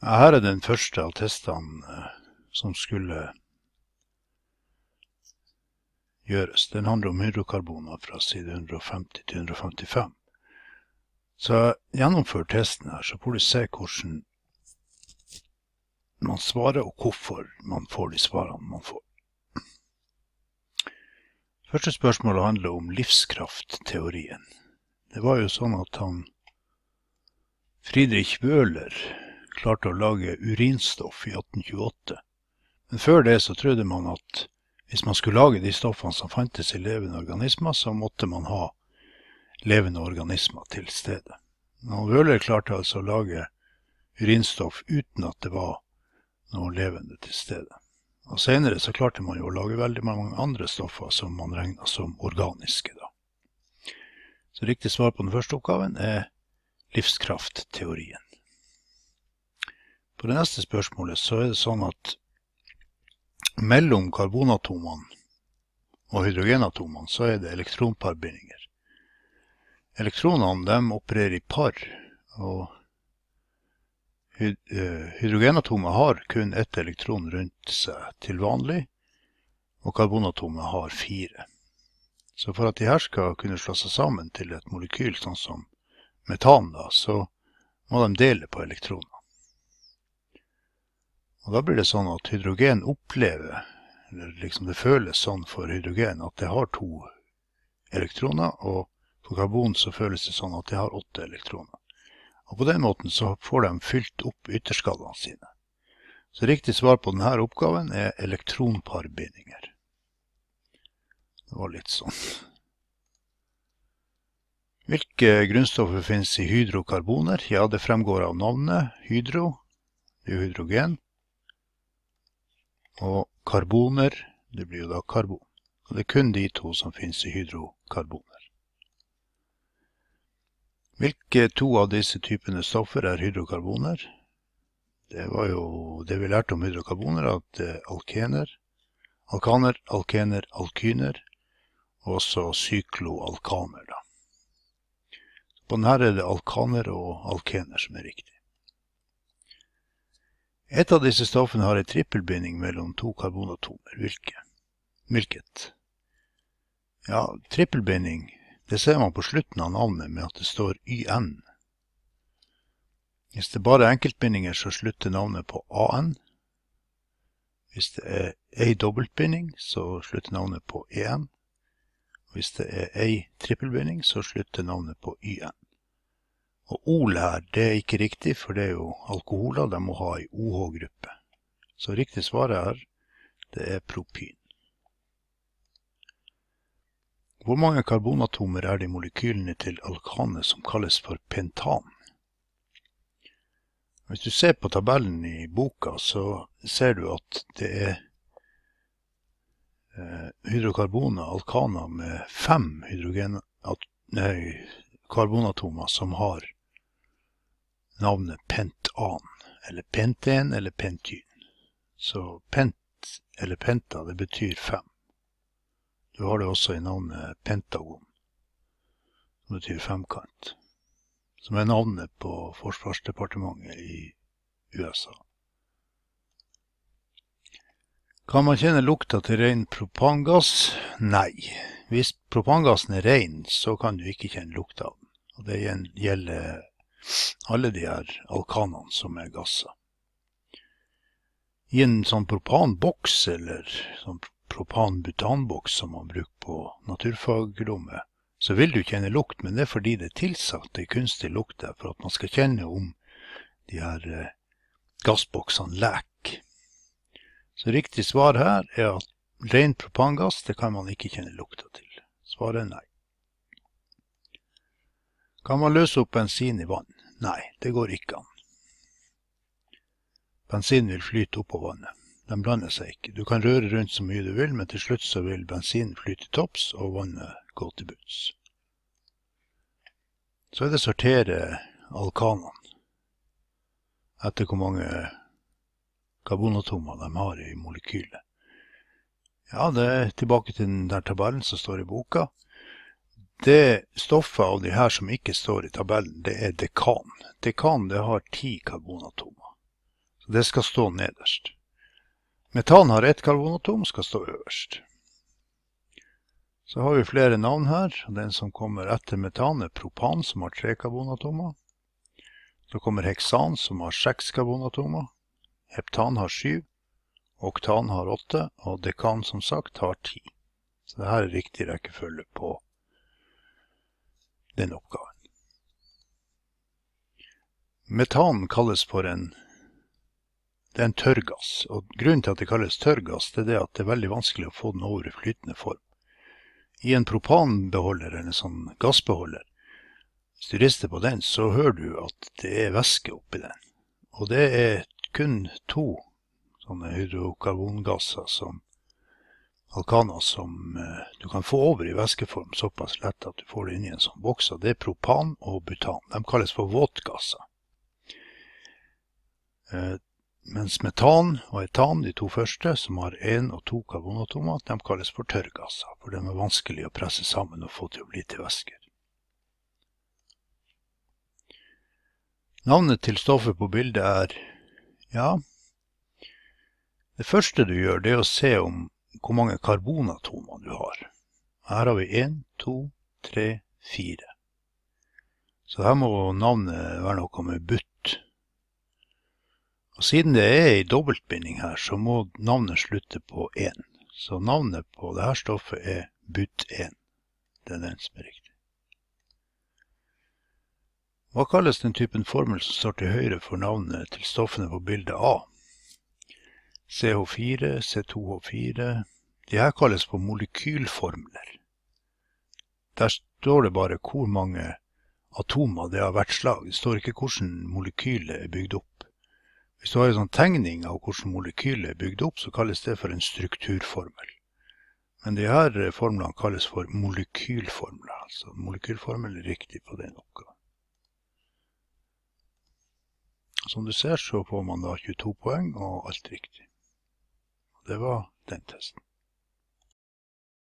Her er den første av testene eh, som skulle gjøres. Den handler om hydrokarboner fra side 150 til 155. Så gjennomfør testen her, så får du se hvordan man svarer, og hvorfor man får de svarene man får. Første spørsmål handler om livskraftteorien. Det var jo sånn at han Friedrich Wøhler klarte å lage urinstoff i 1828. Men før det så trodde man at hvis man skulle lage de stoffene som fantes i levende organismer, så måtte man ha levende organismer til stede. Men Wøhler klarte altså å lage urinstoff uten at det var noe levende til stede. Og senere så klarte man jo å lage veldig mange andre stoffer som man regna som organiske, da. Så riktig svar på den første oppgaven er livskraftteorien. På det neste spørsmålet så er det sånn at mellom karbonatomene og hydrogenatomene så er det elektronparbindinger. Elektronene de opererer i par, og eh, hydrogenatomet har kun ett elektron rundt seg til vanlig, og karbonatomet har fire. Så for at de her skal kunne slå seg sammen til et molekyl, sånn som metan, da, så må de dele på elektron. Og da blir det sånn at hydrogen opplever eller liksom Det føles sånn for hydrogen at det har to elektroner, og for karbon så føles det sånn at det har åtte elektroner. Og På den måten så får de fylt opp ytterskallene sine. Så riktig svar på denne oppgaven er elektronparbindinger. Det var litt sånn. Hvilke grunnstoffer finnes i hydrokarboner? Ja, det fremgår av navnet. Hydro, det er jo hydrogen og karboner. Det blir jo da karbon. Og det er kun de to som finnes i hydrokarboner. Hvilke to av disse typene stoffer er hydrokarboner? Det var jo det vi lærte om hydrokarboner, at det eh, er alkener, alkaner, alkener, alkyner, og så sykloalkaner, da. På denne er det alkaner og alkener som er riktig. Et av disse stoffene har en trippelbinding mellom to karbonatomer, hvilket Ja, trippelbinding, det ser man på slutten av navnet med at det står YN. Hvis det bare er enkeltbindinger, så slutter navnet på AN. Hvis det er ei dobbeltbinding, så slutter navnet på EN. Hvis det er ei trippelbinding, så slutter navnet på YN. Og OL her, det er ikke riktig, for det er jo alkoholer de må ha i OH-gruppe. Så riktig svar er, det er propyn. Hvor mange karbonatomer er det i molekylene til alkanet som kalles for pentan? Hvis du ser på tabellen i boka, så ser du at det er eh, hydrokarboner, alkaner, med fem nei, karbonatomer som har navnet Pentan, eller Penten eller Pentyn. Så Pent eller Penta, det betyr fem. Du har det også i navnet Pentagon, som betyr femkant. Som er navnet på forsvarsdepartementet i USA. Kan man kjenne lukta til ren propangass? Nei. Hvis propangassen er ren, så kan du ikke kjenne lukta av den. Og det gjelder alle de her alkanene som er gasser. I en sånn propanboks, eller sånn propan-butanboks som man bruker på naturfagrommet, så vil du kjenne lukt, men det er fordi det er tilsatt ei kunstig lukt der for at man skal kjenne om de her eh, gassboksene leker. Så riktig svar her er at ren propangass, det kan man ikke kjenne lukta til. Svaret er nei. Kan man løse opp bensin i vann? Nei, det går ikke an. Bensin vil flyte opp på vannet. Den blander seg ikke. Du kan røre rundt så mye du vil, men til slutt så vil bensinen flyte til topps og vannet gå til bunns. Så er det å sortere alkanene etter hvor mange karbonatomer de har i molekylet. Ja, det er tilbake til den der tabellen som står i boka. Det stoffet av de her som ikke står i tabellen, det er dekan. Dekan det har ti karbonatomer. Så det skal stå nederst. Metan har ett karbonatom, skal stå øverst. Så har vi flere navn her. Den som kommer etter metan, er propan, som har tre karbonatomer. Så kommer heksan, som har seks karbonatomer. Heptan har syv. Oktan har åtte. Og dekan, som sagt, har ti. Så det her er riktig rekkefølge på den oppgaven. Metan kalles for en det er en tørrgass. Og grunnen til at det kalles tørrgass, det er det at det er veldig vanskelig å få den over i flytende form. I en propanbeholder eller en sånn gassbeholder, hvis du rister på den, så hører du at det er væske oppi den. Og det er kun to sånne hydrokarbongasser som alkaner som eh, du kan få over i væskeform såpass lett at du får det inn i en sånn boks. Det er propan og butan. De kalles for våtgasser. Eh, mens metan og etan, de to første, som har én og to karbonatomer, de kalles for tørrgasser, for de er vanskelig å presse sammen og få til å bli til væsker. Navnet til stoffet på bildet er ja, det første du gjør, det er å se om hvor mange karbonatomer du har. Her har vi én, to, tre, fire. Så her må navnet være noe med butt. Og siden det er ei dobbeltbinding her, så må navnet slutte på én. Så navnet på dette stoffet er butt-1. Det er den som er riktig. Hva kalles den typen formel som står til høyre for navnet til stoffene på bildet A? CH4, C2H4 De her kalles på molekylformler. Der står det bare hvor mange atomer det har hvert slag. Det står ikke hvordan molekylet er bygd opp. Hvis du har en sånn tegning av hvordan molekylet er bygd opp, så kalles det for en strukturformel. Men de her formlene kalles for molekylformler. Altså molekylformel er riktig på den oppgaven. Som du ser, så får man da 22 poeng og alt riktig. Det var den testen.